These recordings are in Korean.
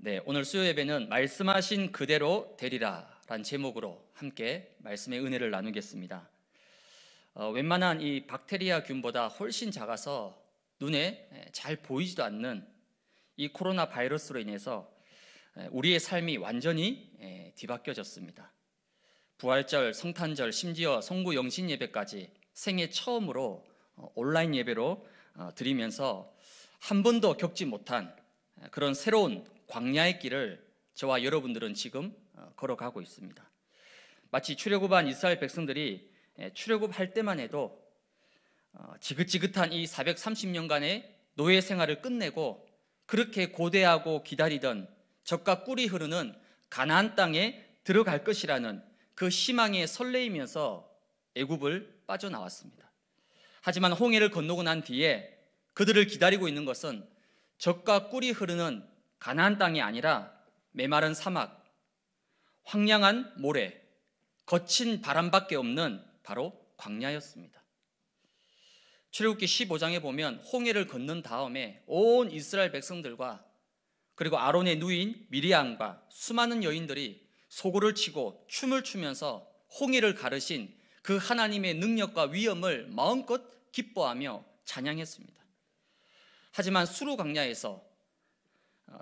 네, 오늘 수요 예배는 말씀하신 그대로 되리라 라는 제목으로 함께 말씀의 은혜를 나누겠습니다. 어, 웬만한 이 박테리아 균보다 훨씬 작아서 눈에 잘 보이지도 않는 이 코로나 바이러스로 인해서 우리의 삶이 완전히 뒤바뀌어졌습니다. 부활절, 성탄절, 심지어 성구 영신 예배까지 생애 처음으로 어, 온라인 예배로 어, 드리면서 한 번도 겪지 못한 그런 새로운 광야의 길을 저와 여러분들은 지금 어, 걸어가고 있습니다. 마치 출애굽한 이스라엘 백성들이 예, 출애굽할 때만 해도 어, 지긋지긋한 이 430년간의 노예 생활을 끝내고 그렇게 고대하고 기다리던 적과 꿀이 흐르는 가나안 땅에 들어갈 것이라는 그 희망에 설레이면서 애굽을 빠져나왔습니다. 하지만 홍해를 건너고 난 뒤에 그들을 기다리고 있는 것은 적과 꿀이 흐르는 가나안 땅이 아니라 메마른 사막, 황량한 모래, 거친 바람밖에 없는 바로 광야였습니다. 출애굽기 15장에 보면 홍해를 건넌 다음에 온 이스라엘 백성들과 그리고 아론의 누인 미리암과 수많은 여인들이 소고를 치고 춤을 추면서 홍해를 가르신 그 하나님의 능력과 위엄을 마음껏 기뻐하며 찬양했습니다. 하지만 수루 광야에서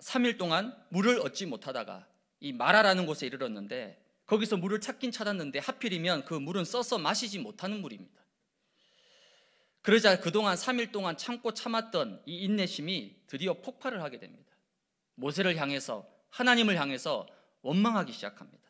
3일 어, 동안 물을 얻지 못하다가 이 마라라는 곳에 이르렀는데 거기서 물을 찾긴 찾았는데 하필이면 그 물은 써서 마시지 못하는 물입니다. 그러자 그동안 3일 동안 참고 참았던 이 인내심이 드디어 폭발을 하게 됩니다. 모세를 향해서 하나님을 향해서 원망하기 시작합니다.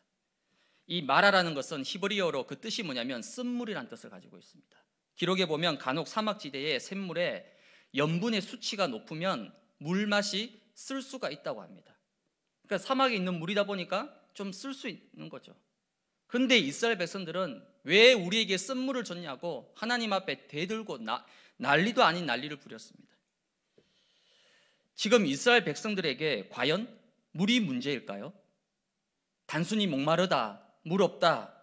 이 마라라는 것은 히브리어로 그 뜻이 뭐냐면 쓴물이란 뜻을 가지고 있습니다. 기록에 보면 간혹 사막지대의 샘물에 염분의 수치가 높으면 물맛이 쓸 수가 있다고 합니다. 그러니까 사막에 있는 물이다 보니까 좀 쓸 수 있는 거죠. 근데 이스라엘 백성들은 왜 우리에게 쓴 물을 줬냐고 하나님 앞에 대들고 나, 난리도 아닌 난리를 부렸습니다. 지금 이스라엘 백성들에게 과연 물이 문제일까요? 단순히 목마르다, 물 없다.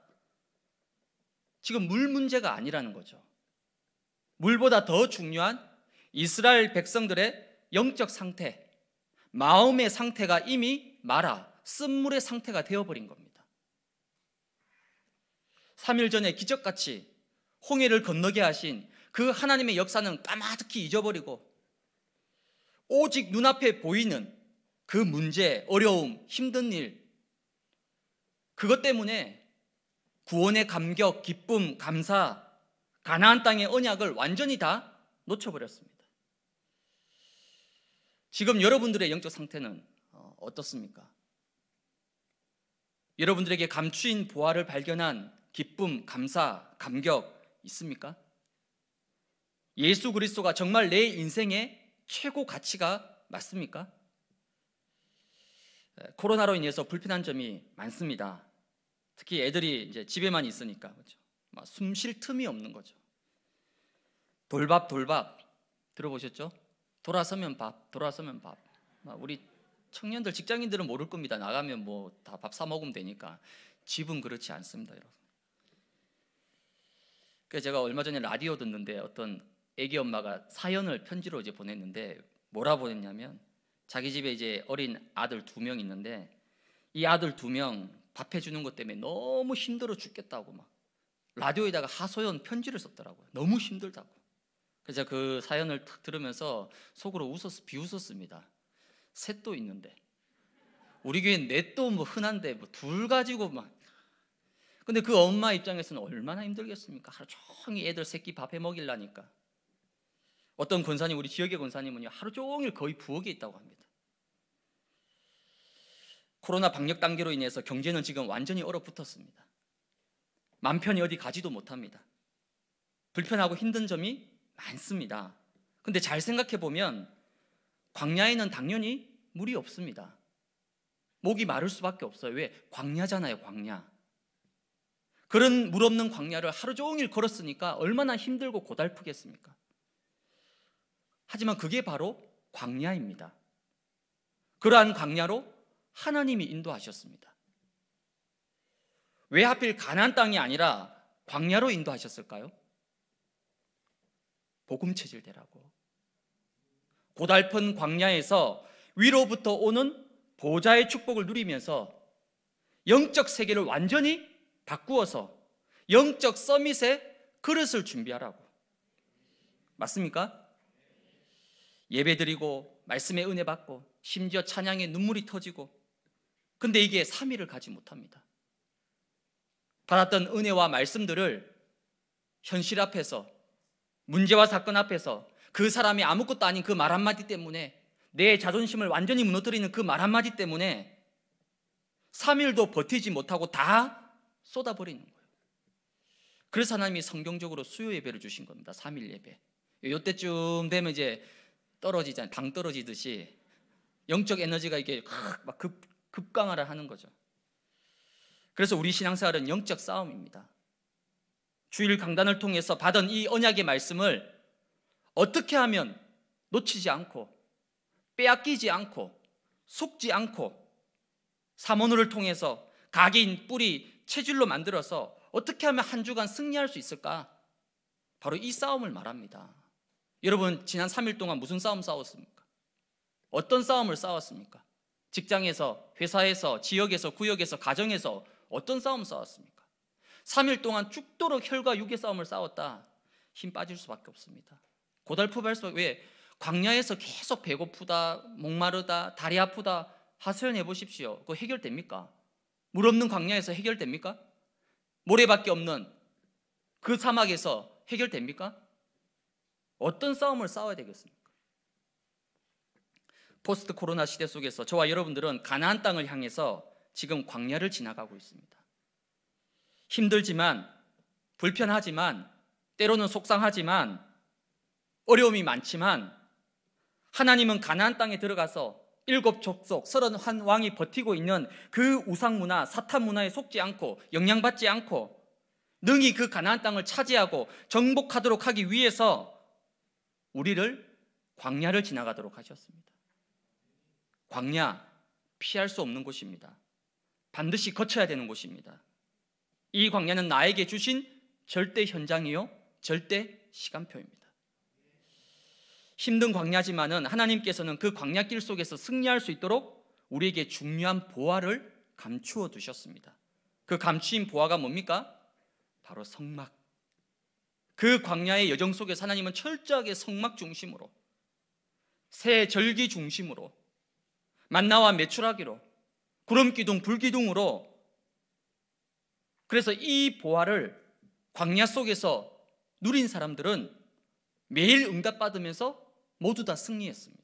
지금 물 문제가 아니라는 거죠. 물보다 더 중요한 이스라엘 백성들의 영적 상태, 마음의 상태가 이미 말아 쓴물의 상태가 되어버린 겁니다. 3일 전에 기적같이 홍해를 건너게 하신 그 하나님의 역사는 까마득히 잊어버리고 오직 눈앞에 보이는 그 문제, 어려움, 힘든 일, 그것 때문에 구원의 감격, 기쁨, 감사, 가나안 땅의 언약을 완전히 다 놓쳐버렸습니다. 지금 여러분들의 영적 상태는 어, 어떻습니까? 여러분들에게 감추인 보화를 발견한 기쁨, 감사, 감격 있습니까? 예수 그리스도가 정말 내 인생의 최고 가치가 맞습니까? 코로나로 인해서 불편한 점이 많습니다. 특히 애들이 이제 집에만 있으니까 그렇죠. 숨쉴 틈이 없는 거죠. 돌밥 돌밥 들어보셨죠? 돌아서면 밥, 돌아서면 밥. 아, 우리 청년들 직장인들은 모를 겁니다. 나가면 뭐 다 밥 사 먹으면 되니까 집은 그렇지 않습니다, 여러분. 그래서 제가 얼마 전에 라디오 듣는데 어떤 애기 엄마가 사연을 편지로 이제 보냈는데 뭐라 보냈냐면 자기 집에 이제 어린 아들 두 명 있는데 이 아들 두 명 밥해 주는 것 때문에 너무 힘들어 죽겠다고 막 라디오에다가 하소연 편지를 썼더라고요. 너무 힘들다고. 그래서 그 사연을 탁 들으면서 속으로 웃었, 비웃었습니다. 셋도 있는데. 우리 교회 넷도 뭐 흔한데 뭐 둘 가지고 막. 근데 그 엄마 입장에서는 얼마나 힘들겠습니까? 하루 종일 애들 새끼 밥 해 먹일라니까. 어떤 권사님, 우리 지역의 권사님은요, 하루 종일 거의 부엌에 있다고 합니다. 코로나 방역 단계로 인해서 경제는 지금 완전히 얼어붙었습니다. 맘 편히 어디 가지도 못합니다. 불편하고 힘든 점이 많습니다. 근데 잘 생각해 보면 광야에는 당연히 물이 없습니다. 목이 마를 수밖에 없어요. 왜? 광야잖아요, 광야. 그런 물 없는 광야를 하루 종일 걸었으니까 얼마나 힘들고 고달프겠습니까? 하지만 그게 바로 광야입니다. 그러한 광야로 하나님이 인도하셨습니다. 왜 하필 가나안 땅이 아니라 광야로 인도하셨을까요? 복음 체질되라고. 고달픈 광야에서 위로부터 오는 보좌의 축복을 누리면서 영적 세계를 완전히 바꾸어서 영적 서밋의 그릇을 준비하라고. 맞습니까? 예배 드리고 말씀에 은혜 받고 심지어 찬양에 눈물이 터지고 근데 이게 3일을 가지 못합니다. 받았던 은혜와 말씀들을 현실 앞에서 문제와 사건 앞에서 그 사람이 아무것도 아닌 그 말 한마디 때문에 내 자존심을 완전히 무너뜨리는 그 말 한마디 때문에 3일도 버티지 못하고 다 쏟아버리는 거예요. 그래서 하나님이 성경적으로 수요 예배를 주신 겁니다. 3일 예배. 요때쯤 되면 이제 떨어지잖아요. 당 떨어지듯이 영적 에너지가 이게 막 급, 급강화를 하는 거죠. 그래서 우리 신앙생활은 영적 싸움입니다. 주일 강단을 통해서 받은 이 언약의 말씀을 어떻게 하면 놓치지 않고 빼앗기지 않고 속지 않고 사모노를 통해서 각인 뿌리 체질로 만들어서 어떻게 하면 한 주간 승리할 수 있을까? 바로 이 싸움을 말합니다. 여러분 지난 3일 동안 무슨 싸움 싸웠습니까? 어떤 싸움을 싸웠습니까? 직장에서, 회사에서, 지역에서, 구역에서, 가정에서 어떤 싸움 싸웠습니까? 3일 동안 죽도록 혈과 육의 싸움을 싸웠다. 힘 빠질 수밖에 없습니다. 고달프할 수밖에 왜? 광야에서 계속 배고프다, 목마르다, 다리 아프다 하소연해 보십시오. 그거 해결됩니까? 물 없는 광야에서 해결됩니까? 모래밖에 없는 그 사막에서 해결됩니까? 어떤 싸움을 싸워야 되겠습니까? 포스트 코로나 시대 속에서 저와 여러분들은 가나안 땅을 향해서 지금 광야를 지나가고 있습니다. 힘들지만 불편하지만 때로는 속상하지만 어려움이 많지만 하나님은 가나안 땅에 들어가서 일곱 족속 서른 한 왕이 버티고 있는 그 우상 문화 사탄 문화에 속지 않고 영향받지 않고 능히 그 가나안 땅을 차지하고 정복하도록 하기 위해서 우리를 광야를 지나가도록 하셨습니다. 광야 피할 수 없는 곳입니다. 반드시 거쳐야 되는 곳입니다. 이 광야는 나에게 주신 절대 현장이요, 절대 시간표입니다. 힘든 광야지만은 하나님께서는 그 광야길 속에서 승리할 수 있도록 우리에게 중요한 보화를 감추어 두셨습니다. 그 감추인 보화가 뭡니까? 바로 성막. 그 광야의 여정 속에 하나님은 철저하게 성막 중심으로 새 절기 중심으로 만나와 매출하기로 구름 기둥 불 기둥으로 그래서 이 보화를 광야 속에서 누린 사람들은 매일 응답받으면서 모두 다 승리했습니다.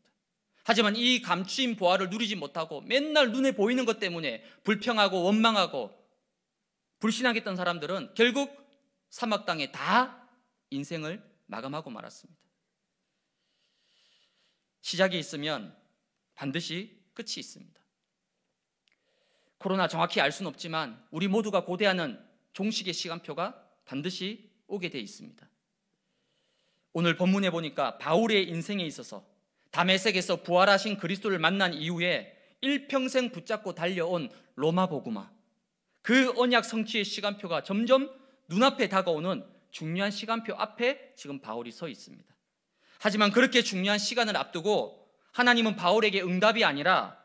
하지만 이 감추인 보화를 누리지 못하고 맨날 눈에 보이는 것 때문에 불평하고 원망하고 불신하겠던 사람들은 결국 사막 땅에 다 인생을 마감하고 말았습니다. 시작이 있으면 반드시 끝이 있습니다. 코로나 정확히 알 수는 없지만 우리 모두가 고대하는 종식의 시간표가 반드시 오게 돼 있습니다. 오늘 본문에 보니까 바울의 인생에 있어서 담에색에서 부활하신 그리스도를 만난 이후에 일평생 붙잡고 달려온 로마 복음화 그 언약 성취의 시간표가 점점 눈앞에 다가오는 중요한 시간표 앞에 지금 바울이 서 있습니다. 하지만 그렇게 중요한 시간을 앞두고 하나님은 바울에게 응답이 아니라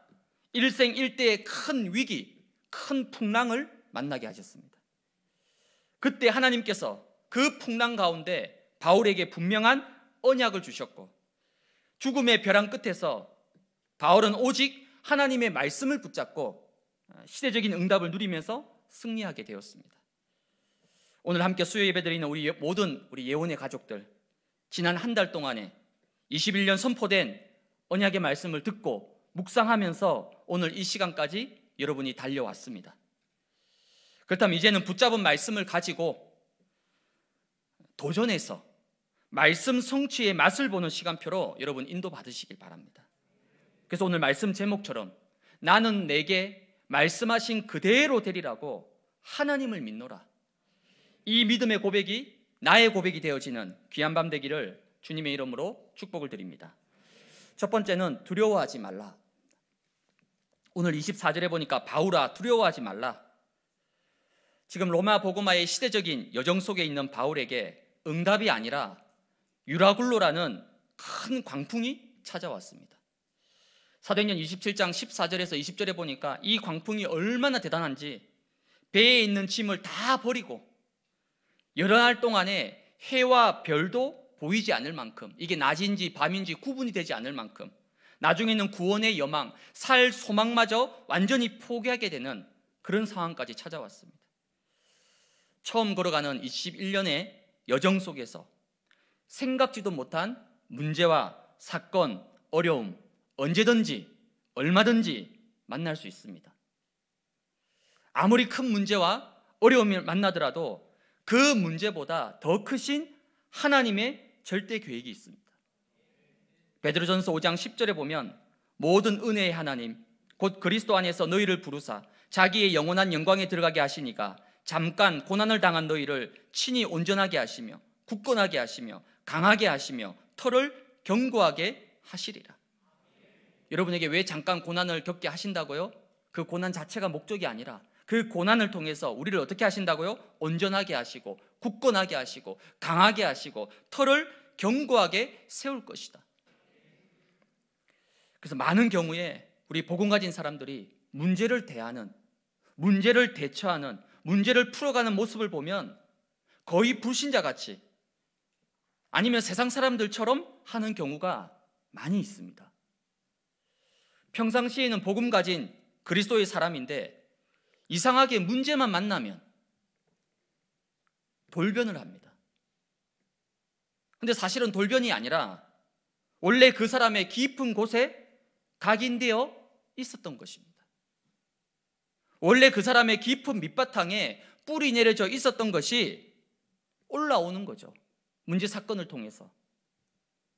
일생 일대의 큰 위기, 큰 풍랑을 만나게 하셨습니다. 그때 하나님께서 그 풍랑 가운데 바울에게 분명한 언약을 주셨고 죽음의 벼랑 끝에서 바울은 오직 하나님의 말씀을 붙잡고 시대적인 응답을 누리면서 승리하게 되었습니다. 오늘 함께 수요 예배드리는 우리 모든 우리 예원의 가족들 지난 한 달 동안에 21년 선포된 언약의 말씀을 듣고 묵상하면서 오늘 이 시간까지 여러분이 달려왔습니다. 그렇다면 이제는 붙잡은 말씀을 가지고 도전해서 말씀 성취의 맛을 보는 시간표로 여러분 인도받으시길 바랍니다. 그래서 오늘 말씀 제목처럼 나는 내게 말씀하신 그대로 되리라고 하나님을 믿노라. 이 믿음의 고백이 나의 고백이 되어지는 귀한 밤 되기를 주님의 이름으로 축복을 드립니다. 첫 번째는 두려워하지 말라. 오늘 24절에 보니까 바울아 두려워하지 말라. 지금 로마 보고마의 시대적인 여정 속에 있는 바울에게 응답이 아니라 유라굴로라는 큰 광풍이 찾아왔습니다. 사도행전 27장 14절에서 20절에 보니까 이 광풍이 얼마나 대단한지 배에 있는 짐을 다 버리고 여러 날 동안에 해와 별도 보이지 않을 만큼 이게 낮인지 밤인지 구분이 되지 않을 만큼 나중에는 구원의 여망, 살 소망마저 완전히 포기하게 되는 그런 상황까지 찾아왔습니다. 처음 걸어가는 21년의 여정 속에서 생각지도 못한 문제와 사건, 어려움, 언제든지, 얼마든지 만날 수 있습니다. 아무리 큰 문제와 어려움을 만나더라도 그 문제보다 더 크신 하나님의 절대 계획이 있습니다. 베드로전서 5장 10절에 보면 모든 은혜의 하나님 곧 그리스도 안에서 너희를 부르사 자기의 영원한 영광에 들어가게 하시니까 잠깐 고난을 당한 너희를 친히 온전하게 하시며 굳건하게 하시며 강하게 하시며 털을 견고하게 하시리라. 여러분에게 왜 잠깐 고난을 겪게 하신다고요? 그 고난 자체가 목적이 아니라 그 고난을 통해서 우리를 어떻게 하신다고요? 온전하게 하시고 굳건하게 하시고 강하게 하시고 털을 견고하게 세울 것이다. 그래서 많은 경우에 우리 복음 가진 사람들이 문제를 대하는, 문제를 대처하는, 문제를 풀어가는 모습을 보면 거의 불신자 같이 아니면 세상 사람들처럼 하는 경우가 많이 있습니다. 평상시에는 복음 가진 그리스도의 사람인데 이상하게 문제만 만나면 돌변을 합니다. 근데 사실은 돌변이 아니라 원래 그 사람의 깊은 곳에 각인되어 있었던 것입니다. 원래 그 사람의 깊은 밑바탕에 뿌리 내려져 있었던 것이 올라오는 거죠. 문제 사건을 통해서.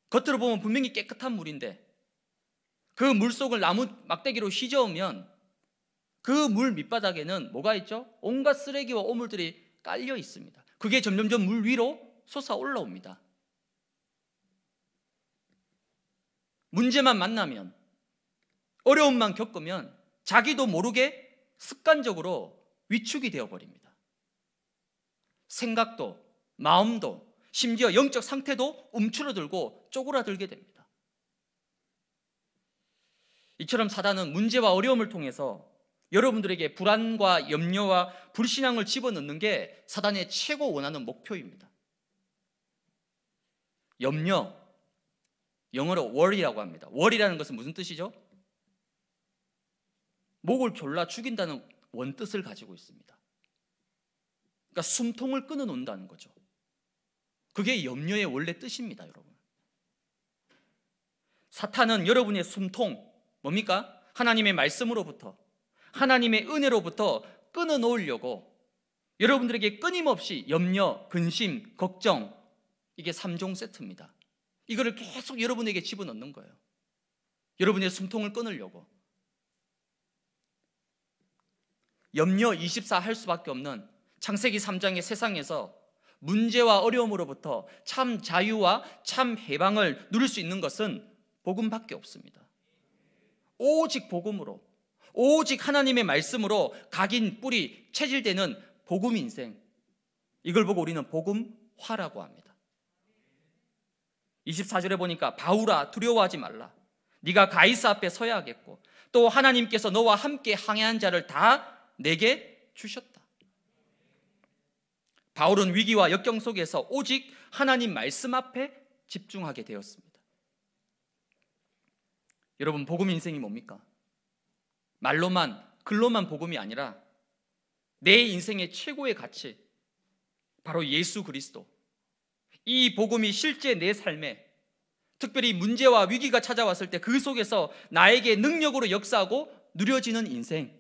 겉으로 보면 분명히 깨끗한 물인데 그 물속을 나무 막대기로 휘저으면 그 물 밑바닥에는 뭐가 있죠? 온갖 쓰레기와 오물들이 깔려 있습니다. 그게 점점점 물 위로 솟아 올라옵니다. 문제만 만나면 어려움만 겪으면 자기도 모르게 습관적으로 위축이 되어버립니다. 생각도, 마음도, 심지어 영적 상태도 움츠러들고 쪼그라들게 됩니다. 이처럼 사단은 문제와 어려움을 통해서 여러분들에게 불안과 염려와 불신앙을 집어넣는 게 사단의 최고 원하는 목표입니다. 염려, 영어로 worry라고 합니다. worry라는 것은 무슨 뜻이죠? 목을 졸라 죽인다는 원뜻을 가지고 있습니다. 그러니까 숨통을 끊어놓는다는 거죠. 그게 염려의 원래 뜻입니다, 여러분. 사탄은 여러분의 숨통, 뭡니까? 하나님의 말씀으로부터, 하나님의 은혜로부터 끊어놓으려고 여러분들에게 끊임없이 염려, 근심, 걱정, 이게 3종 세트입니다. 이거를 계속 여러분에게 집어넣는 거예요. 여러분의 숨통을 끊으려고. 염려 24 할 수밖에 없는 창세기 3장의 세상에서 문제와 어려움으로부터 참 자유와 참 해방을 누릴 수 있는 것은 복음밖에 없습니다. 오직 복음으로, 오직 하나님의 말씀으로 각인 뿌리 체질되는 복음 인생. 이걸 보고 우리는 복음화라고 합니다. 24절에 보니까 바울아 두려워하지 말라. 네가 가이사 앞에 서야 하겠고 또 하나님께서 너와 함께 항해한 자를 다 내게 주셨다. 바울은 위기와 역경 속에서 오직 하나님 말씀 앞에 집중하게 되었습니다. 여러분, 복음 인생이 뭡니까? 말로만, 글로만 복음이 아니라 내 인생의 최고의 가치, 바로 예수 그리스도. 이 복음이 실제 내 삶에 특별히 문제와 위기가 찾아왔을 때 그 속에서 나에게 능력으로 역사하고 누려지는 인생.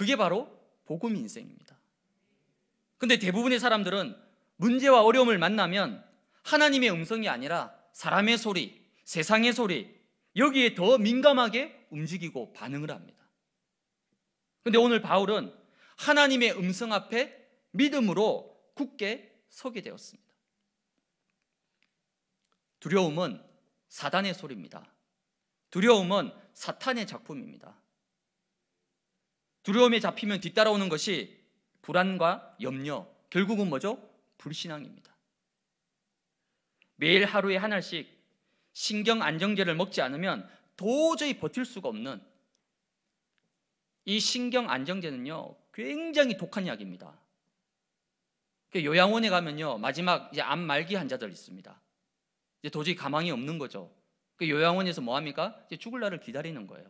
그게 바로 복음 인생입니다. 근데 대부분의 사람들은 문제와 어려움을 만나면 하나님의 음성이 아니라 사람의 소리, 세상의 소리, 여기에 더 민감하게 움직이고 반응을 합니다. 근데 오늘 바울은 하나님의 음성 앞에 믿음으로 굳게 서게 되었습니다. 두려움은 사단의 소리입니다. 두려움은 사탄의 작품입니다. 두려움에 잡히면 뒤따라오는 것이 불안과 염려, 결국은 뭐죠? 불신앙입니다. 매일 하루에 하나씩 신경 안정제를 먹지 않으면 도저히 버틸 수가 없는 이 신경 안정제는요, 굉장히 독한 약입니다. 그 요양원에 가면요, 마지막 이제 암 말기 환자들 있습니다. 이제 도저히 가망이 없는 거죠. 그 요양원에서 뭐 합니까? 이제 죽을 날을 기다리는 거예요.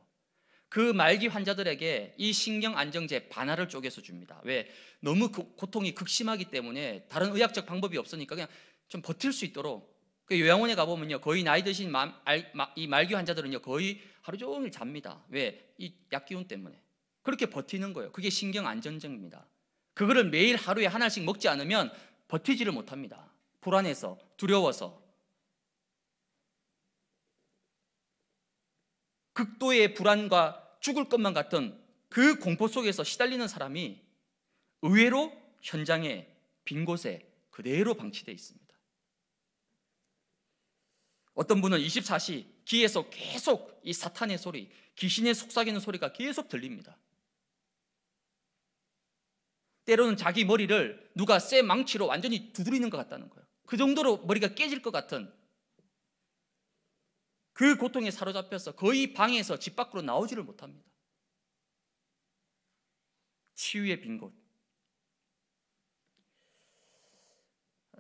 그 말기 환자들에게 이 신경 안정제 반하를 쪼개서 줍니다. 왜? 너무 그 고통이 극심하기 때문에 다른 의학적 방법이 없으니까 그냥 좀 버틸 수 있도록 그 요양원에 가보면요 거의 나이 드신 마, 알, 마, 이 말기 환자들은요 거의 하루 종일 잡니다. 왜? 이약 기운 때문에 그렇게 버티는 거예요. 그게 신경 안정제입니다. 그거를 매일 하루에 하나씩 먹지 않으면 버티지를 못합니다. 불안해서 두려워서 극도의 불안과 죽을 것만 같은 그 공포 속에서 시달리는 사람이 의외로 현장에 빈 곳에 그대로 방치되어 있습니다. 어떤 분은 24시 귀에서 계속 이 사탄의 소리, 귀신의 속삭이는 소리가 계속 들립니다. 때로는 자기 머리를 누가 쇠 망치로 완전히 두드리는 것 같다는 거예요. 그 정도로 머리가 깨질 것 같은 그 고통에 사로잡혀서 거의 방에서 집 밖으로 나오지를 못합니다. 치유의 빈 곳.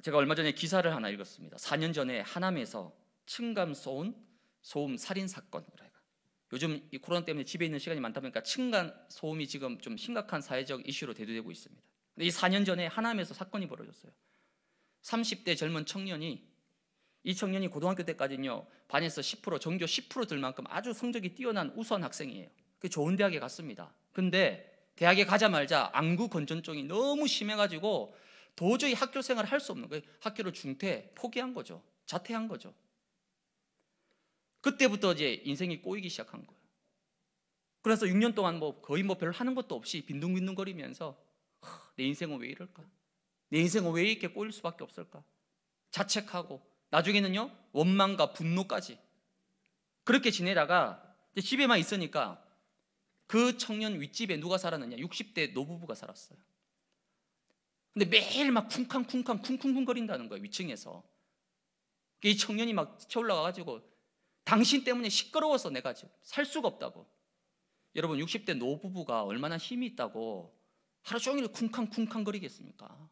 제가 얼마 전에 기사를 하나 읽었습니다. 4년 전에 하남에서 층감 소음, 소음 살인 사건 요즘 이 코로나 때문에 집에 있는 시간이 많다 보니까 층간 소음이 지금 좀 심각한 사회적 이슈로 대두되고 있습니다. 이 4년 전에 하남에서 사건이 벌어졌어요. 30대 젊은 청년이 이 청년이 고등학교 때까지는요 반에서 10%정교10%들 만큼 아주 성적이 뛰어난 우수한 학생이에요. 그 좋은 대학에 갔습니다. 근데 대학에 가자마자 안구 건전증이 너무 심해가지고 도저히 학교 생활을 할 수 없는 거예요. 그 학교를 중퇴 포기한 거죠. 자퇴한 거죠. 그때부터 이제 인생이 꼬이기 시작한 거예요. 그래서 6년 동안 뭐 거의 뭐 별로 하는 것도 없이 빈둥빈둥거리면서 내 인생은 왜 이럴까? 내 인생은 왜 이렇게 꼬일 수밖에 없을까? 자책하고 나중에는요 원망과 분노까지 그렇게 지내다가 집에만 있으니까 그 청년 윗집에 누가 살았느냐 60대 노부부가 살았어요 근데 매일 막 쿵쾅쿵쾅 쿵쿵쿵거린다는 거예요 위층에서 이 청년이 막 쳐올라가가지고 당신 때문에 시끄러워서 내가 지금 살 수가 없다고 여러분 60대 노부부가 얼마나 힘이 있다고 하루 종일 쿵쾅쿵쾅거리겠습니까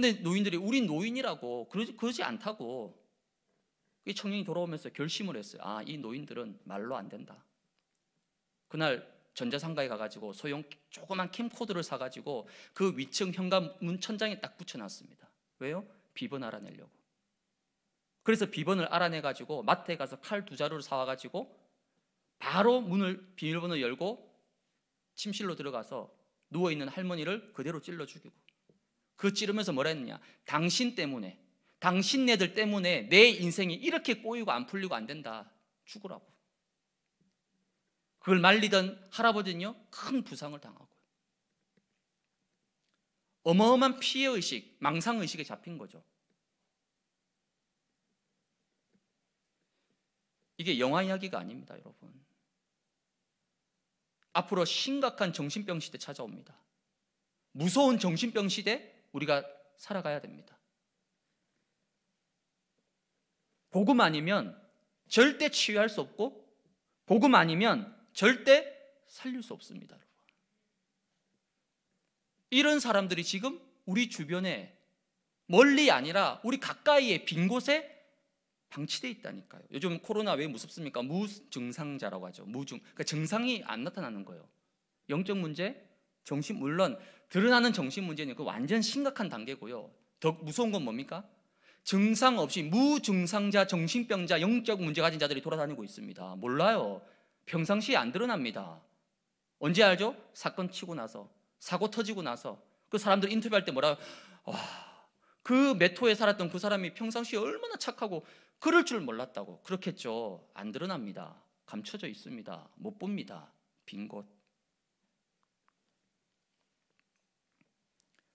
근데 노인들이 우리 노인이라고 그러지, 그러지 않다고 이 청년이 돌아오면서 결심을 했어요. 아, 이 노인들은 말로 안 된다. 그날 전자상가에 가가지고 소형 조그만 캠코드를 사가지고 그 위층 현관문 천장에 딱 붙여놨습니다. 왜요? 비번 알아내려고. 그래서 비번을 알아내가지고 마트에 가서 칼 두 자루를 사와가지고 바로 문을 비밀번호 열고 침실로 들어가서 누워있는 할머니를 그대로 찔러 죽이고 그 찌르면서 뭐라 했느냐? 당신 때문에, 당신네들 때문에 내 인생이 이렇게 꼬이고 안 풀리고 안 된다. 죽으라고. 그걸 말리던 할아버지는요, 큰 부상을 당하고. 어마어마한 피해의식, 망상의식에 잡힌 거죠. 이게 영화 이야기가 아닙니다, 여러분. 앞으로 심각한 정신병 시대 찾아옵니다. 무서운 정신병 시대, 우리가 살아가야 됩니다. 복음 아니면 절대 치유할 수 없고 복음 아니면 절대 살릴 수 없습니다. 이런 사람들이 지금 우리 주변에 멀리 아니라 우리 가까이의 빈 곳에 방치돼 있다니까요. 요즘 코로나 왜 무섭습니까? 무증상자라고 하죠. 무증. 그러니까 증상이 안 나타나는 거예요. 영적 문제, 정신 물론 드러나는 정신 문제는 그 완전 심각한 단계고요. 더 무서운 건 뭡니까? 증상 없이 무증상자, 정신병자, 영적 문제 가진 자들이 돌아다니고 있습니다. 몰라요. 평상시에 안 드러납니다. 언제 알죠? 사건 치고 나서, 사고 터지고 나서. 그 사람들 인터뷰할 때 뭐라, 와, 그 메토에 살았던 그 사람이 평상시에 얼마나 착하고 그럴 줄 몰랐다고. 그렇겠죠. 안 드러납니다. 감춰져 있습니다. 못 봅니다. 빈 곳.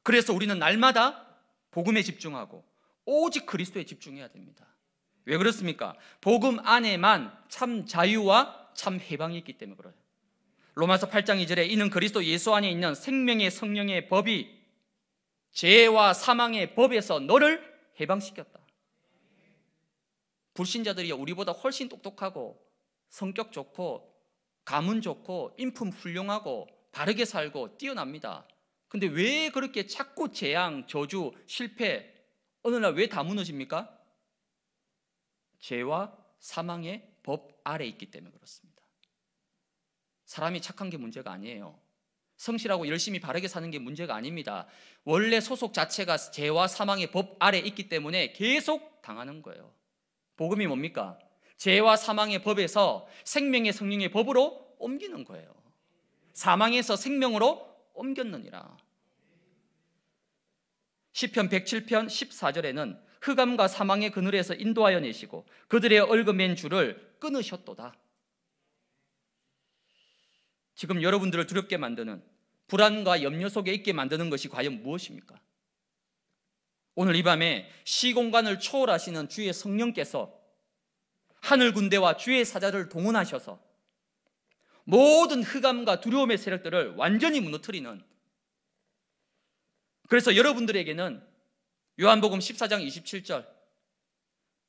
그래서 우리는 날마다 복음에 집중하고 오직 그리스도에 집중해야 됩니다. 왜 그렇습니까? 복음 안에만 참 자유와 참 해방이 있기 때문에 그래요. 로마서 8장 2절에 이는 그리스도 예수 안에 있는 생명의 성령의 법이 죄와 사망의 법에서 너를 해방시켰다. 불신자들이 우리보다 훨씬 똑똑하고 성격 좋고 가문 좋고 인품 훌륭하고 바르게 살고 뛰어납니다. 근데 왜 그렇게 자꾸 재앙, 저주, 실패, 어느 날 왜 다 무너집니까? 죄와 사망의 법 아래 있기 때문에 그렇습니다. 사람이 착한 게 문제가 아니에요. 성실하고 열심히 바르게 사는 게 문제가 아닙니다. 원래 소속 자체가 죄와 사망의 법 아래 있기 때문에 계속 당하는 거예요. 복음이 뭡니까? 죄와 사망의 법에서 생명의 성령의 법으로 옮기는 거예요. 사망에서 생명으로 옮겼느니라. 시편 107편 14절에는 흑암과 사망의 그늘에서 인도하여 내시고 그들의 얼금인 줄을 끊으셨도다. 지금 여러분들을 두렵게 만드는 불안과 염려 속에 있게 만드는 것이 과연 무엇입니까? 오늘 이 밤에 시공간을 초월하시는 주의 성령께서 하늘 군대와 주의 사자를 동원하셔서 모든 흑암과 두려움의 세력들을 완전히 무너뜨리는 그래서 여러분들에게는 요한복음 14장 27절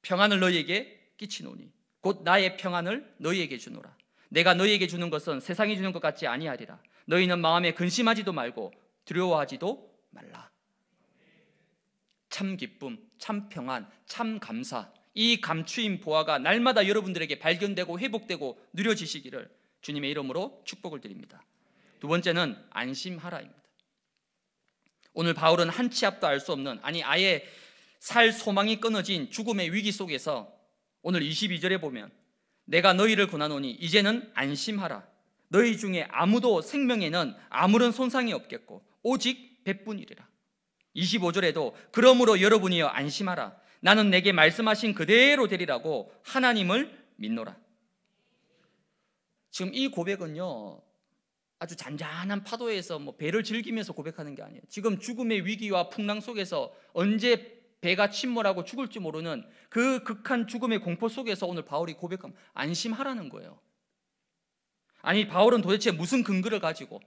평안을 너희에게 끼치노니 곧 나의 평안을 너희에게 주노라 내가 너희에게 주는 것은 세상이 주는 것 같지 아니하리라 너희는 마음에 근심하지도 말고 두려워하지도 말라 참 기쁨, 참 평안, 참 감사 이 감추인 보화가 날마다 여러분들에게 발견되고 회복되고 누려지시기를 주님의 이름으로 축복을 드립니다 두 번째는 안심하라입니다 오늘 바울은 한 치 앞도 알 수 없는 아니 아예 살 소망이 끊어진 죽음의 위기 속에서 오늘 22절에 보면 내가 너희를 권하노니 이제는 안심하라 너희 중에 아무도 생명에는 아무런 손상이 없겠고 오직 배뿐이리라 25절에도 그러므로 여러분이여 안심하라 나는 내게 말씀하신 그대로 되리라고 하나님을 믿노라 지금 이 고백은요 아주 잔잔한 파도에서 뭐 배를 즐기면서 고백하는 게 아니에요. 지금 죽음의 위기와 풍랑 속에서 언제 배가 침몰하고 죽을지 모르는 그 극한 죽음의 공포 속에서 오늘 바울이 고백함 안심하라는 거예요. 아니 바울은 도대체 무슨 근거를 가지고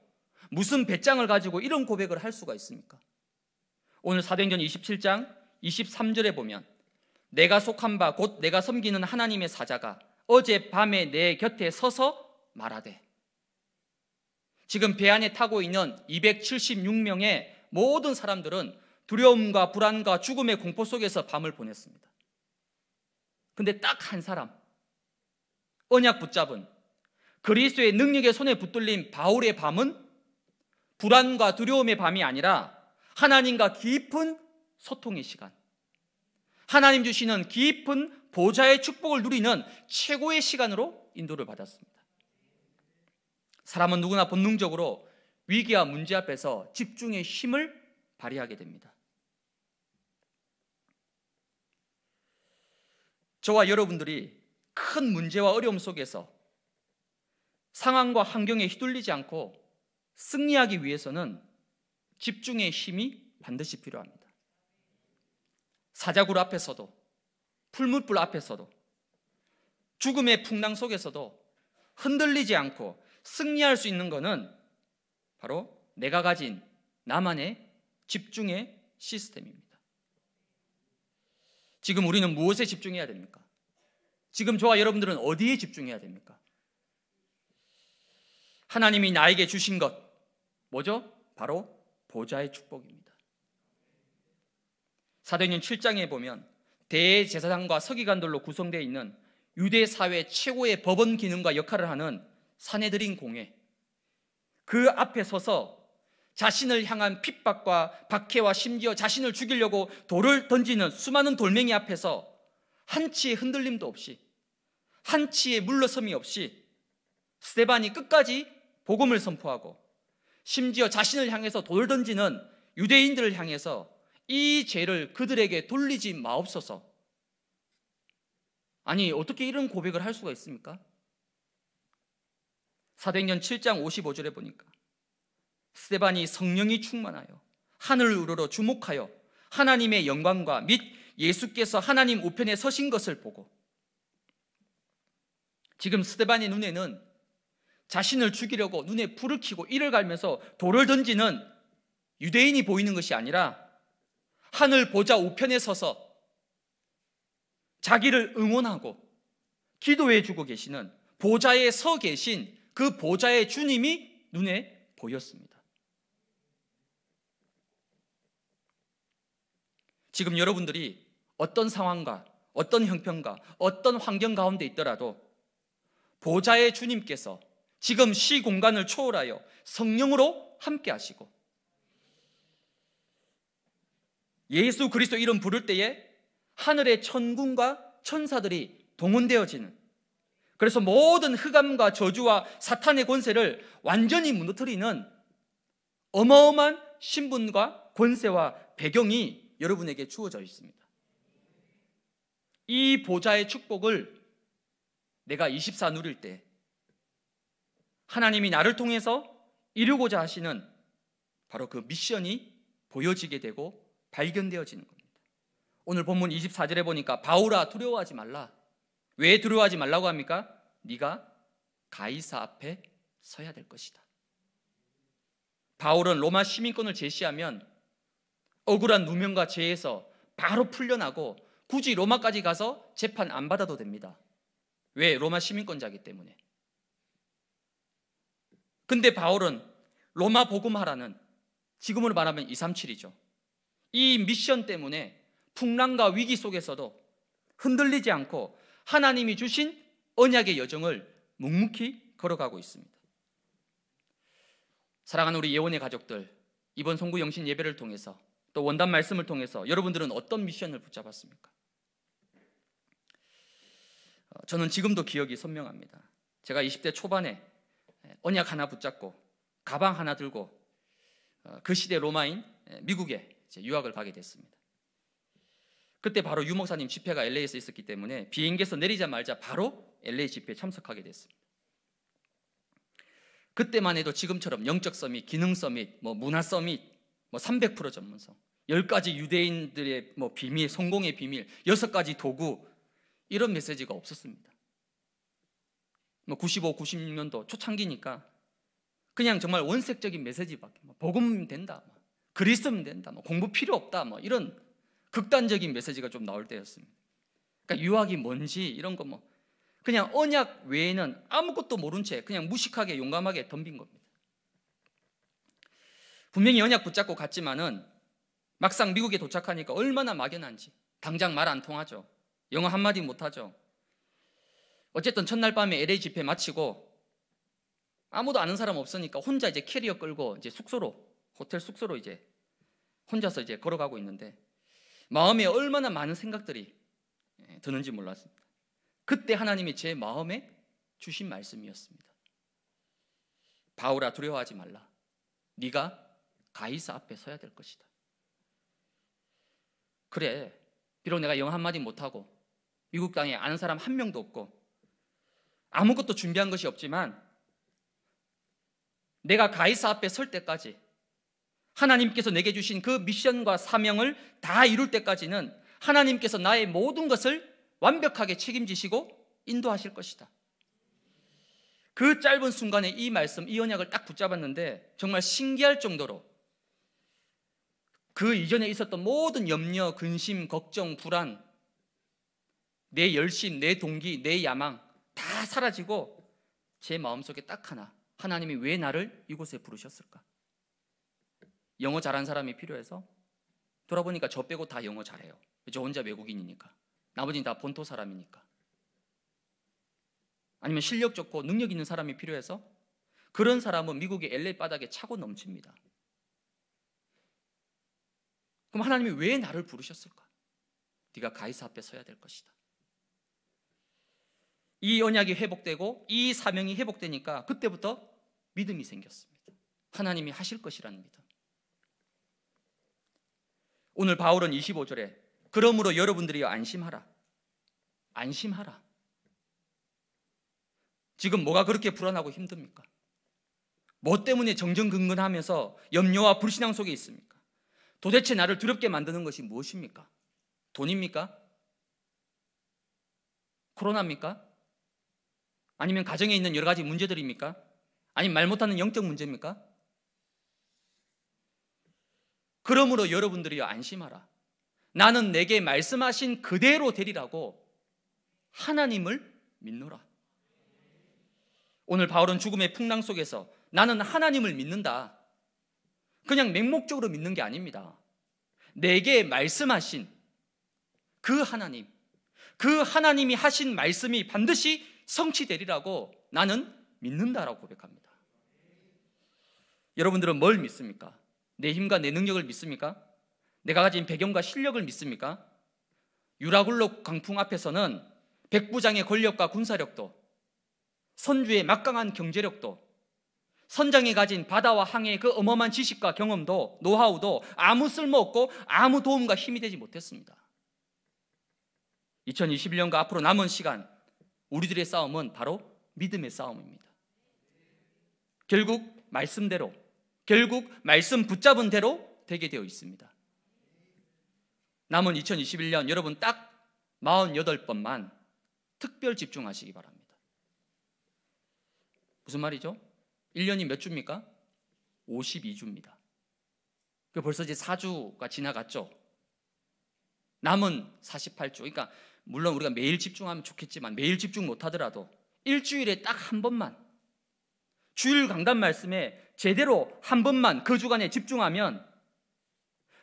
무슨 배짱을 가지고 이런 고백을 할 수가 있습니까? 오늘 사도행전 27장 23절에 보면 내가 속한 바 곧 내가 섬기는 하나님의 사자가 어젯밤에 내 곁에 서서 말하되 지금 배 안에 타고 있는 276명의 모든 사람들은 두려움과 불안과 죽음의 공포 속에서 밤을 보냈습니다. 근데 딱 한 사람, 언약 붙잡은 그리스의 능력의 손에 붙들린 바울의 밤은 불안과 두려움의 밤이 아니라 하나님과 깊은 소통의 시간, 하나님 주시는 깊은 보좌의 축복을 누리는 최고의 시간으로 인도를 받았습니다. 사람은 누구나 본능적으로 위기와 문제 앞에서 집중의 힘을 발휘하게 됩니다. 저와 여러분들이 큰 문제와 어려움 속에서 상황과 환경에 휘둘리지 않고 승리하기 위해서는 집중의 힘이 반드시 필요합니다. 사자굴 앞에서도 풀무불 앞에서도 죽음의 풍랑 속에서도 흔들리지 않고 승리할 수 있는 것은 바로 내가 가진 나만의 집중의 시스템입니다. 지금 우리는 무엇에 집중해야 됩니까? 지금 저와 여러분들은 어디에 집중해야 됩니까? 하나님이 나에게 주신 것, 뭐죠? 바로 보좌의 축복입니다. 사도행전 7장에 보면 대제사장과 서기관들로 구성되어 있는 유대 사회 최고의 법원 기능과 역할을 하는 사내들인 공회 그 앞에 서서 자신을 향한 핍박과 박해와 심지어 자신을 죽이려고 돌을 던지는 수많은 돌멩이 앞에서 한치의 흔들림도 없이 한치의 물러섬이 없이 스테반이 끝까지 복음을 선포하고 심지어 자신을 향해서 돌을 던지는 유대인들을 향해서 이 죄를 그들에게 돌리지 마옵소서. 아니, 어떻게 이런 고백을 할 수가 있습니까? 사도행전 7장 55절에 보니까 스테반이 성령이 충만하여 하늘 우러러 주목하여 하나님의 영광과 및 예수께서 하나님 우편에 서신 것을 보고 지금 스테반의 눈에는 자신을 죽이려고 눈에 불을 켜고 이를 갈면서 돌을 던지는 유대인이 보이는 것이 아니라 하늘 보좌 우편에 서서 자기를 응원하고 기도해 주고 계시는 보좌에 서 계신 그 보좌의 주님이 눈에 보였습니다. 지금 여러분들이 어떤 상황과 어떤 형편과 어떤 환경 가운데 있더라도 보좌의 주님께서 지금 시 공간을 초월하여 성령으로 함께 하시고 예수 그리스도 이름 부를 때에 하늘의 천군과 천사들이 동원되어지는 그래서 모든 흑암과 저주와 사탄의 권세를 완전히 무너뜨리는 어마어마한 신분과 권세와 배경이 여러분에게 주어져 있습니다. 이 보좌의 축복을 내가 24 누릴 때 하나님이 나를 통해서 이루고자 하시는 바로 그 미션이 보여지게 되고 발견되어지는 겁니다. 오늘 본문 24절에 보니까 바울아 두려워하지 말라. 왜 두려워하지 말라고 합니까? 네가 가이사 앞에 서야 될 것이다. 바울은 로마 시민권을 제시하면 억울한 누명과 죄에서 바로 풀려나고 굳이 로마까지 가서 재판 안 받아도 됩니다. 왜? 로마 시민권자기 때문에. 근데 바울은 로마 복음하라는 지금으로 말하면 237이죠. 이 미션 때문에 풍랑과 위기 속에서도 흔들리지 않고 하나님이 주신 언약의 여정을 묵묵히 걸어가고 있습니다. 사랑하는 우리 예원의 가족들, 이번 송구 영신 예배를 통해서 또 원단 말씀을 통해서 여러분들은 어떤 미션을 붙잡았습니까? 어, 저는 지금도 기억이 선명합니다. 제가 20대 초반에 언약 하나 붙잡고 가방 하나 들고 어, 그 시대 로마인 미국에 유학을 가게 됐습니다. 그때 바로 유목사님 집회가 LA에서 있었기 때문에 비행기에서 내리자마자 바로 LA 집회에 참석하게 됐습니다. 그때만 해도 지금처럼 영적 서밋, 기능 서밋, 뭐 문화 서밋, 뭐300% 전문성, 1가지 유대인들의 뭐 비밀, 성공의 비밀, 6가지 도구 이런 메시지가 없었습니다. 뭐 95, 96년도 초창기니까 그냥 정말 원색적인 메시지밖에 뭐 복음 된다, 뭐 그리스도면 된다, 뭐 공부 필요 없다, 뭐 이런 극단적인 메시지가 좀 나올 때였습니다. 그러니까 유학이 뭔지 이런 거 뭐 그냥 언약 외에는 아무것도 모른 채 그냥 무식하게 용감하게 덤빈 겁니다. 분명히 언약 붙잡고 갔지만은 막상 미국에 도착하니까 얼마나 막연한지 당장 말 안 통하죠. 영어 한마디 못하죠. 어쨌든 첫날 밤에 LA 집회 마치고 아무도 아는 사람 없으니까 혼자 이제 캐리어 끌고 이제 숙소로 호텔 숙소로 이제 혼자서 이제 걸어가고 있는데 마음에 얼마나 많은 생각들이 예, 드는지 몰랐습니다. 그때 하나님이 제 마음에 주신 말씀이었습니다. 바울아 두려워하지 말라. 네가 가이사 앞에 서야 될 것이다. 그래. 비록 내가 영 한마디 못하고 미국 땅에 아는 사람 한 명도 없고 아무것도 준비한 것이 없지만 내가 가이사 앞에 설 때까지 하나님께서 내게 주신 그 미션과 사명을 다 이룰 때까지는 하나님께서 나의 모든 것을 완벽하게 책임지시고 인도하실 것이다. 그 짧은 순간에 이 말씀, 이 언약을 딱 붙잡았는데 정말 신기할 정도로 그 이전에 있었던 모든 염려, 근심, 걱정, 불안, 내 열심, 내 동기, 내 야망 다 사라지고 제 마음속에 딱 하나 하나님이 왜 나를 이곳에 부르셨을까? 영어 잘한 사람이 필요해서 돌아보니까 저 빼고 다 영어 잘해요. 저 혼자 외국인이니까. 나머지는 다 본토 사람이니까. 아니면 실력 좋고 능력 있는 사람이 필요해서 그런 사람은 미국의 LA 바닥에 차고 넘칩니다. 그럼 하나님이 왜 나를 부르셨을까? 네가 가이사 앞에 서야 될 것이다. 이 언약이 회복되고 이 사명이 회복되니까 그때부터 믿음이 생겼습니다. 하나님이 하실 것이라는 믿음. 오늘 바울은 25절에 그러므로 여러분들이 안심하라. 안심하라. 지금 뭐가 그렇게 불안하고 힘듭니까? 뭐 때문에 정정근근하면서 염려와 불신앙 속에 있습니까? 도대체 나를 두렵게 만드는 것이 무엇입니까? 돈입니까? 코로나입니까? 아니면 가정에 있는 여러 가지 문제들입니까? 아니면 말 못하는 영적 문제입니까? 그러므로 여러분들이여 안심하라. 나는 내게 말씀하신 그대로 되리라고 하나님을 믿노라. 오늘 바울은 죽음의 풍랑 속에서 나는 하나님을 믿는다. 그냥 맹목적으로 믿는 게 아닙니다. 내게 말씀하신 그 하나님, 그 하나님이 하신 말씀이 반드시 성취되리라고 나는 믿는다라고 고백합니다. 여러분들은 뭘 믿습니까? 내 힘과 내 능력을 믿습니까? 내가 가진 배경과 실력을 믿습니까? 유라굴로 강풍 앞에서는 백부장의 권력과 군사력도 선주의 막강한 경제력도 선장이 가진 바다와 항해의 그 어마어마한 지식과 경험도 노하우도 아무 쓸모없고 아무 도움과 힘이 되지 못했습니다. 2021년과 앞으로 남은 시간 우리들의 싸움은 바로 믿음의 싸움입니다. 결국 말씀대로 결국 말씀 붙잡은 대로 되게 되어 있습니다. 남은 2021년 여러분 딱 48번만 특별 집중하시기 바랍니다. 무슨 말이죠? 1년이 몇 주입니까? 52주입니다. 그 벌써 이제 4주가 지나갔죠. 남은 48주. 그러니까 물론 우리가 매일 집중하면 좋겠지만 매일 집중 못 하더라도 일주일에 딱 한 번만 주일 강단 말씀에 제대로 한 번만 그 주간에 집중하면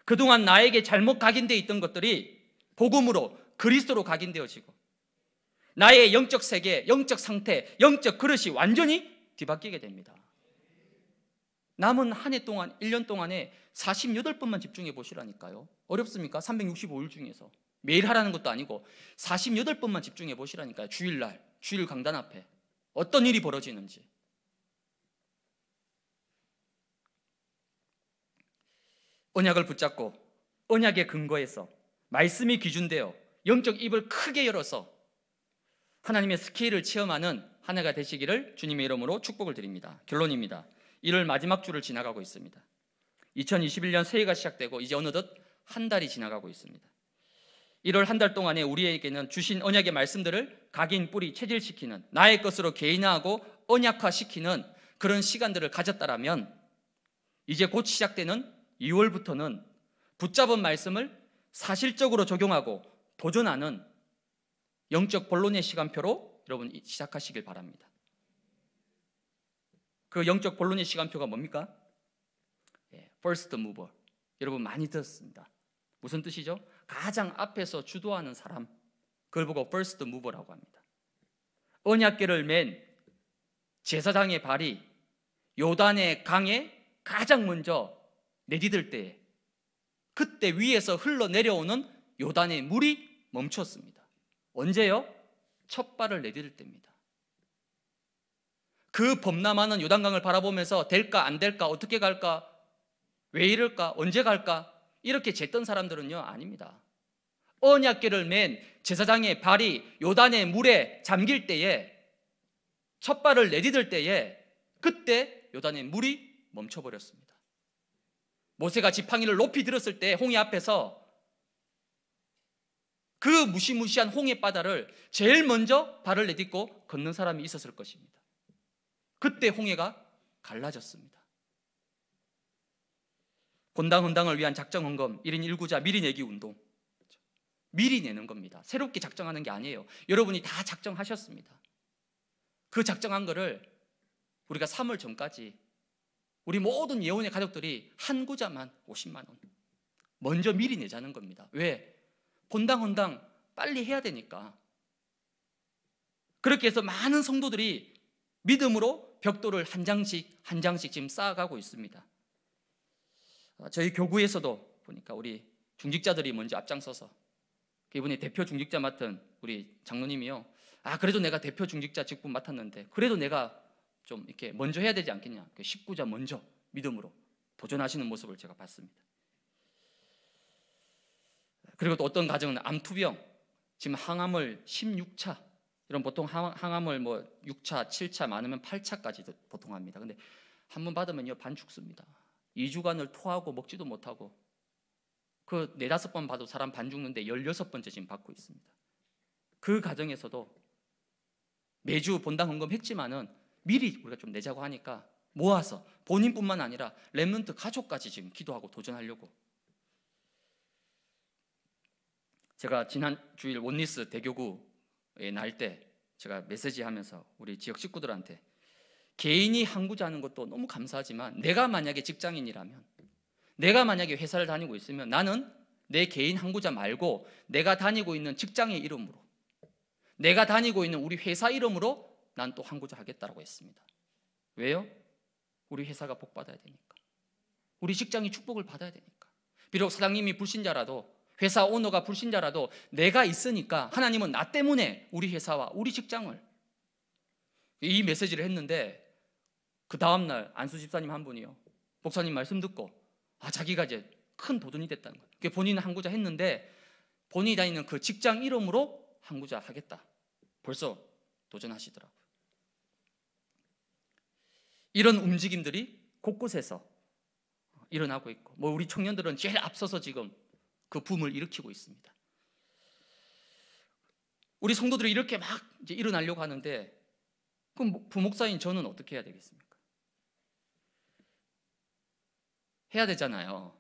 그동안 나에게 잘못 각인되어 있던 것들이 복음으로 그리스도로 각인되어지고 나의 영적 세계, 영적 상태, 영적 그릇이 완전히 뒤바뀌게 됩니다. 남은 한 해 동안, 1년 동안에 48번만 집중해 보시라니까요. 어렵습니까? 365일 중에서. 매일 하라는 것도 아니고 48번만 집중해 보시라니까요. 주일날, 주일 강단 앞에. 어떤 일이 벌어지는지. 언약을 붙잡고 언약의 근거에서 말씀이 기준되어 영적 입을 크게 열어서 하나님의 스케일을 체험하는 한 해가 되시기를 주님의 이름으로 축복을 드립니다. 결론입니다. 1월 마지막 주를 지나가고 있습니다. 2021년 새해가 시작되고 이제 어느덧 한 달이 지나가고 있습니다. 1월 한 달 동안에 우리에게는 주신 언약의 말씀들을 각인 뿌리 체질시키는 나의 것으로 개인화하고 언약화시키는 그런 시간들을 가졌다라면 이제 곧 시작되는 2월부터는 붙잡은 말씀을 사실적으로 적용하고 도전하는 영적 본론의 시간표로 여러분 시작하시길 바랍니다. 그 영적 본론의 시간표가 뭡니까? 예, first mover. 여러분 많이 들었습니다. 무슨 뜻이죠? 가장 앞에서 주도하는 사람. 그걸 보고 first mover라고 합니다. 언약계를 맨 제사장의 발이 요단의 강에 가장 먼저 내리들 때 그때 위에서 흘러내려오는 요단의 물이 멈췄습니다. 언제요? 첫 발을 내디딜 때입니다. 그 범람하는 요단강을 바라보면서 될까 안 될까 어떻게 갈까 왜 이럴까 언제 갈까 이렇게 쟀던 사람들은요 아닙니다. 언약궤를 맨 제사장의 발이 요단의 물에 잠길 때에 첫 발을 내디딜 때에 그때 요단의 물이 멈춰버렸습니다. 모세가 지팡이를 높이 들었을 때 홍해 앞에서 그 무시무시한 홍해 바다를 제일 먼저 발을 내딛고 걷는 사람이 있었을 것입니다. 그때 홍해가 갈라졌습니다. 곤당헌당을 위한 작정 헌금, 1인 1구자 미리 내기 운동. 미리 내는 겁니다. 새롭게 작정하는 게 아니에요. 여러분이 다 작정하셨습니다. 그 작정한 거를 우리가 3월 전까지 우리 모든 예원의 가족들이 한 구자만 50만 원 먼저 미리 내자는 겁니다. 왜? 본당헌당 빨리 해야 되니까. 그렇게 해서 많은 성도들이 믿음으로 벽돌을 한 장씩 한 장씩 지금 쌓아가고 있습니다. 아, 저희 교구에서도 보니까 우리 중직자들이 먼저 앞장서서 그 이번에 대표 중직자 맡은 우리 장로님이요. 아 그래도 내가 대표 중직자 직분 맡았는데 그래도 내가 좀 이렇게 먼저 해야 되지 않겠냐. 19자 그 먼저 믿음으로 도전하시는 모습을 제가 봤습니다. 그리고 또 어떤 가정은 암투병, 지금 항암을 16차, 이런 보통 항암을 뭐 6차, 7차 많으면 8차까지 보통 합니다. 근데 한 번 받으면요, 반 죽습니다. 2주간을 토하고 먹지도 못하고 그 4, 5번 봐도 사람 반 죽는데 16번째 지금 받고 있습니다. 그 가정에서도 매주 본당 헌금 했지만은 미리 우리가 좀 내자고 하니까 모아서 본인뿐만 아니라 레몬트 가족까지 지금 기도하고 도전하려고 제가 지난 주일 원리스 대교구에 날 때 제가 메시지 하면서 우리 지역 식구들한테 개인이 항구자는 것도 너무 감사하지만 내가 만약에 직장인이라면 내가 만약에 회사를 다니고 있으면 나는 내 개인 항구자 말고 내가 다니고 있는 직장의 이름으로 내가 다니고 있는 우리 회사 이름으로 난또항구자 하겠다라고 했습니다. 왜요? 우리 회사가 복 받아야 되니까. 우리 직장이 축복을 받아야 되니까. 비록 사장님이 불신자라도 회사 오너가 불신자라도 내가 있으니까 하나님은 나 때문에 우리 회사와 우리 직장을 이 메시지를 했는데 그 다음 날 안수 집사님 한 분이요 목사님 말씀 듣고 아 자기가 이제 큰 도전이 됐다는 거예요. 그 본인은 항구자 했는데 본인이 다니는 그 직장 이름으로 항구자 하겠다. 벌써 도전하시더라고요. 이런 움직임들이 곳곳에서 일어나고 있고, 뭐 우리 청년들은 제일 앞서서 지금 그 붐을 일으키고 있습니다. 우리 성도들이 이렇게 막 이제 일어나려고 하는데, 그럼 부목사인 저는 어떻게 해야 되겠습니까? 해야 되잖아요.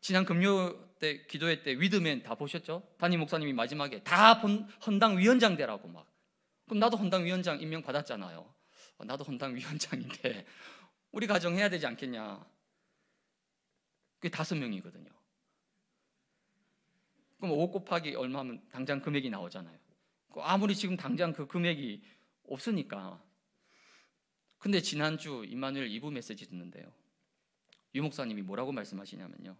지난 금요 때 기도회 때 위드맨 다 보셨죠? 담임 목사님이 마지막에 다 헌당 위원장 되라고 막. 그럼 나도 헌당 위원장 임명 받았잖아요. 어, 나도 헌당 위원장인데 우리 가정 해야 되지 않겠냐? 그게 다섯 명이거든요. 그럼 5 곱하기 얼마 하면 당장 금액이 나오잖아요. 그 아무리 지금 당장 그 금액이 없으니까. 근데 지난주 이만을 2부 메시지 듣는데요. 유 목사님이 뭐라고 말씀하시냐면요.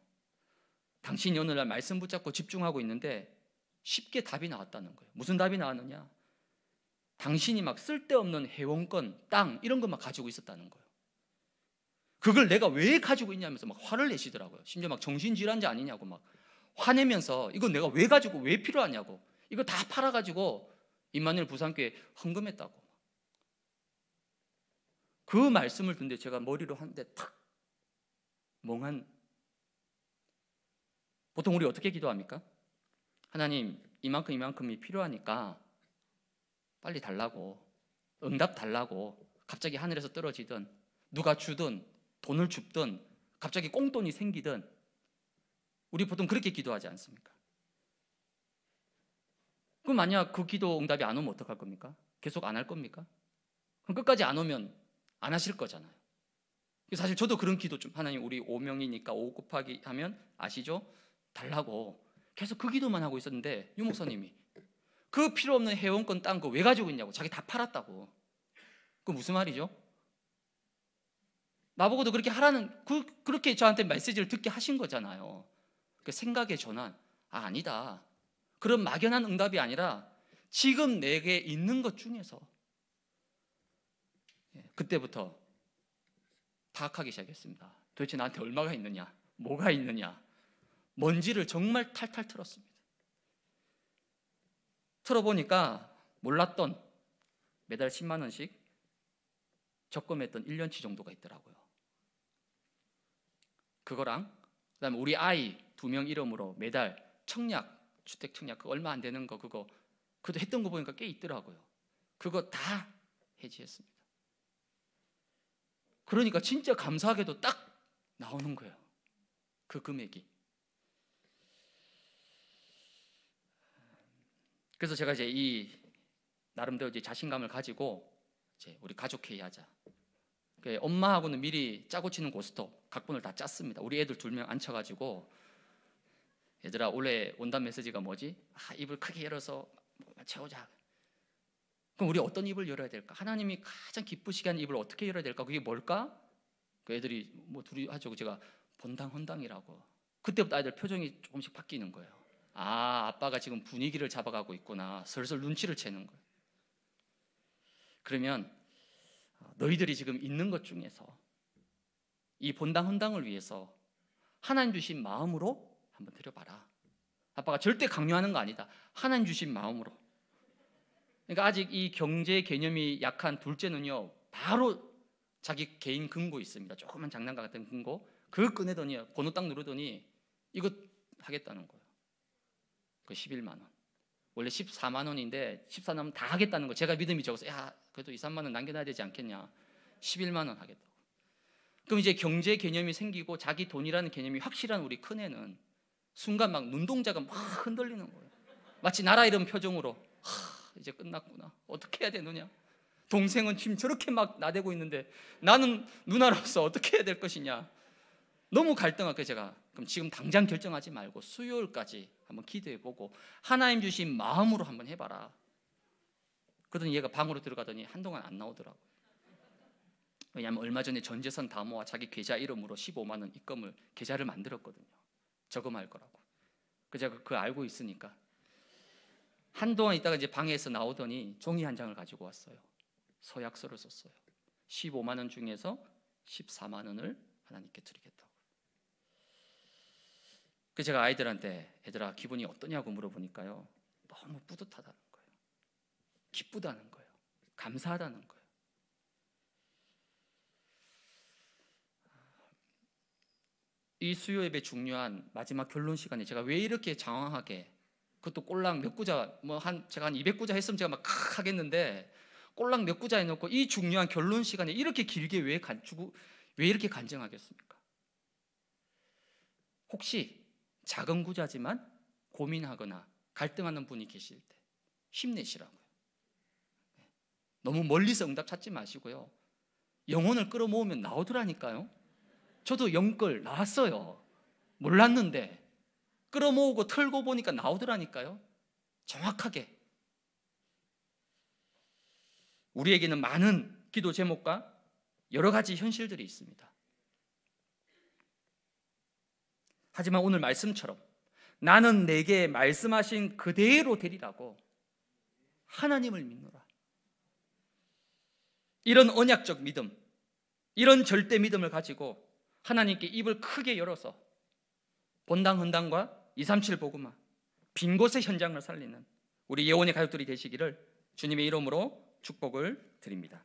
당신이 어느 날 말씀 붙잡고 집중하고 있는데 쉽게 답이 나왔다는 거예요. 무슨 답이 나왔느냐? 당신이 막 쓸데없는 회원권, 땅 이런 것만 가지고 있었다는 거예요. 그걸 내가 왜 가지고 있냐면서 막 화를 내시더라고요. 심지어 막 정신질환자 아니냐고 막 화내면서 이건 내가 왜 가지고 왜 필요하냐고 이거 다 팔아가지고 임마누 부산교회 헌금했다고 그 말씀을 듣는데 제가 머리로 한대탁 멍한 보통 우리 어떻게 기도합니까? 하나님 이만큼 이만큼이 필요하니까 빨리 달라고 응답 달라고 갑자기 하늘에서 떨어지든 누가 주든 돈을 줍든 갑자기 꽁돈이 생기든 우리 보통 그렇게 기도하지 않습니까? 그럼 만약 그 기도 응답이 안 오면 어떡할 겁니까? 계속 안 할 겁니까? 그럼 끝까지 안 오면 안 하실 거잖아요. 사실 저도 그런 기도 좀 하나님 우리 5명이니까 5 곱하기 하면 아시죠? 달라고 계속 그 기도만 하고 있었는데 유목사님이 그 필요 없는 회원권 딴 거 왜 가지고 있냐고. 자기 다 팔았다고. 그 무슨 말이죠? 나보고도 그렇게 하라는 그 그렇게 저한테 메시지를 듣게 하신 거잖아요. 그 생각의 전환. 아, 아니다. 그런 막연한 응답이 아니라 지금 내게 있는 것 중에서 예, 그때부터 파악하기 시작했습니다. 도대체 나한테 얼마가 있느냐? 뭐가 있느냐? 먼지를 정말 탈탈 털었습니다. 틀어보니까 몰랐던 매달 10만 원씩 적금했던 1년치 정도가 있더라고요. 그거랑 그다음에 우리 아이 두 명 이름으로 매달 청약 주택 청약 그 얼마 안 되는 거 그거 그도 했던 거 보니까 꽤 있더라고요. 그거 다 해지했습니다. 그러니까 진짜 감사하게도 딱 나오는 거예요. 그 금액이 그래서 제가 이제 이 나름대로 이제 자신감을 가지고 이제 우리 가족 회의하자. 그 엄마하고는 미리 짜고 치는 고스톱 각본을 다 짰습니다. 우리 애들 두명 앉혀가지고 얘들아 올해 온단 메시지가 뭐지? 아, 입을 크게 열어서 뭐 채우자. 그럼 우리 어떤 입을 열어야 될까? 하나님이 가장 기쁘시게 하는 입을 어떻게 열어야 될까? 그게 뭘까? 그 애들이 뭐 둘이 하죠. 제가 본당 헌당이라고. 그때부터 아이들 표정이 조금씩 바뀌는 거예요. 아, 아빠가 지금 분위기를 잡아가고 있구나. 슬슬 눈치를 채는 거예요. 그러면 아, 너희들이 지금 있는 것 중에서 이 본당 헌당을 위해서 하나님 주신 마음으로 한번 드려봐라. 아빠가 절대 강요하는 거 아니다. 하나님 주신 마음으로. 그러니까 아직 이 경제 개념이 약한 둘째는요, 바로 자기 개인 금고 있습니다. 조그만 장난감 같은 금고. 그걸 꺼내더니 번호 딱 누르더니 이거 하겠다는 거예요. 그 11만 원. 원래 14만 원인데 14만 원 다 하겠다는 거 제가 믿음이 적어서 야 그래도 2, 3만 원 남겨놔야 되지 않겠냐 11만 원 하겠다고 그럼 이제 경제 개념이 생기고 자기 돈이라는 개념이 확실한 우리 큰애는 순간 막 눈동자가 막 흔들리는 거예요 마치 나라 이런 표정으로 하, 이제 끝났구나 어떻게 해야 되느냐 동생은 지금 저렇게 막 나대고 있는데 나는 누나로서 어떻게 해야 될 것이냐 너무 갈등하게 제가 그럼 지금 당장 결정하지 말고 수요일까지 한번 기도해 보고 하나님 주신 마음으로 한번 해봐라. 그러더니 얘가 방으로 들어가더니 한동안 안 나오더라고. 왜냐면 얼마 전에 전재산 다 모아 자기 계좌 이름으로 15만 원 입금을 계좌를 만들었거든요. 저금할 거라고. 그 제가 그 알고 있으니까 한동안 있다가 이제 방에서 나오더니 종이 한 장을 가지고 왔어요. 서약서를 썼어요. 15만 원 중에서 14만 원을 하나님께 드리겠다. 그 제가 아이들한테 애들아 기분이 어떠냐고 물어보니까요. 너무 뿌듯하다는 거예요. 기쁘다는 거예요. 감사하다는 거예요. 이 수요 예배 중요한 마지막 결론 시간에 제가 왜 이렇게 장황하게 그것도 꼴랑 몇 구자 뭐 한 제가 한 200구자 했으면 제가 막 하겠는데 꼴랑 몇 구자 해놓고 이 중요한 결론 시간에 이렇게 길게 왜 간추고 왜 이렇게 간증하겠습니까? 혹시 작은 구자지만 고민하거나 갈등하는 분이 계실 때 힘내시라고요. 너무 멀리서 응답 찾지 마시고요. 영혼을 끌어모으면 나오더라니까요. 저도 영끌 나왔어요. 몰랐는데 끌어모으고 털고 보니까 나오더라니까요. 정확하게. 우리에게는 많은 기도 제목과 여러 가지 현실들이 있습니다. 하지만 오늘 말씀처럼 나는 내게 말씀하신 그대로 되리라고 하나님을 믿노라. 이런 언약적 믿음, 이런 절대 믿음을 가지고 하나님께 입을 크게 열어서 본당 헌당과 237 복음화 빈 곳의 현장을 살리는 우리 예원의 가족들이 되시기를 주님의 이름으로 축복을 드립니다.